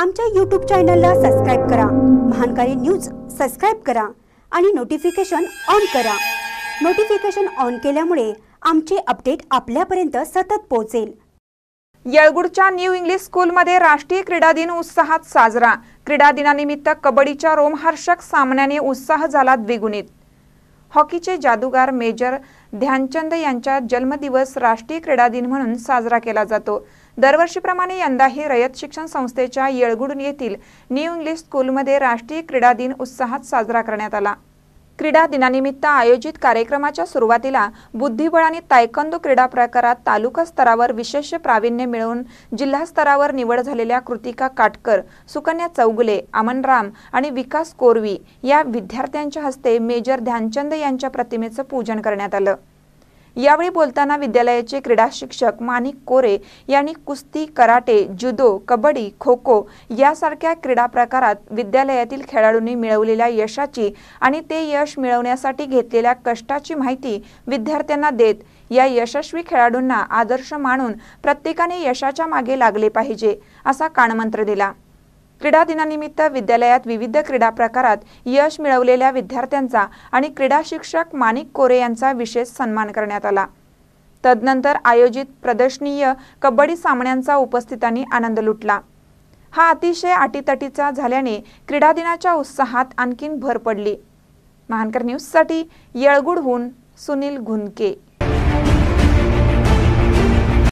आमच्या यूट्यूब चॅनलला सबस्क्राईब करा महानकारी न्यूज सबस्क्राईब करा आणि नोटिफिकेशन ऑन करा नोटिफिकेशन ऑन केल्यामुळे आमचे अपडेट आपल्यापर्यंत सतत पोहोचेल येळगुडच्या न्यू इंग्लिश स्कूलमध्ये राष्ट्रीय क्रीडा दिन उत्साहात साजरा क्रीडा दिनानिमित्त कबड्डीच्या रोमहर्षक सामन्याने उत्साह झाला द्विगुणित हॉकीचे जादूगार मेजर ध्यानचंद यांचा जन्मदिवस राष्ट्रीय क्रीडा दिन म्हणून साजरा केला जातो दरवर्षीप्रमाणे यंदाही रयत शिक्षण संस्थेच्या येळगुडून येथील न्यू इंग्लिश स्कूलमध्ये राष्ट्रीय क्रीडा दिन उत्साहात साजरा करण्यात आला क्रीडा दिनानिमित्त आयोजित कार्यक्रमाच्या सुरुवातीला बुद्धिबळ आणि तायकंदो क्रीडा प्रकारात तालुका स्तरावर विशेष प्रावीण्य मिळवून जिल्हा स्तरावर निवड झालेल्या कृतिका काटकर सुकन्या चौगुले अमन राम आणि विकास कोरवी या विद्यार्थ्यांच्या हस्ते मेजर ध्यानचंद यांच्या प्रतिमेचं पूजन करण्यात आलं यावेळी बोलताना विद्यालयाचे क्रीडा शिक्षक मानिक कोरे यांनी कुस्ती कराटे जुदो कबड्डी खो खो यासारख्या क्रीडा प्रकारात विद्यालयातील खेळाडूंनी मिळवलेल्या यशाची आणि ते यश मिळवण्यासाठी घेतलेल्या कष्टाची माहिती विद्यार्थ्यांना देत या यशस्वी खेळाडूंना आदर्श मानून प्रत्येकाने यशाच्या मागे लागले पाहिजे असा कानमंत्र दिला क्रीडा दिनानिमित्त विद्यालयात विविध क्रीडा प्रकारात यश मिळवलेल्या विद्यार्थ्यांचा आणि क्रीडा शिक्षक माणिक कोरे यांचा विशेष सन्मान करण्यात आला तदनंतर आयोजित प्रदर्शनीय कबड्डी सामन्यांचा उपस्थितांनी आनंद लुटला हा अतिशय अटीतटीचा झाल्याने क्रीडा दिनाच्या उत्साहात आणखीन भर पडली महानकर न्यूजसाठी येळगुडहून सुनील घुनके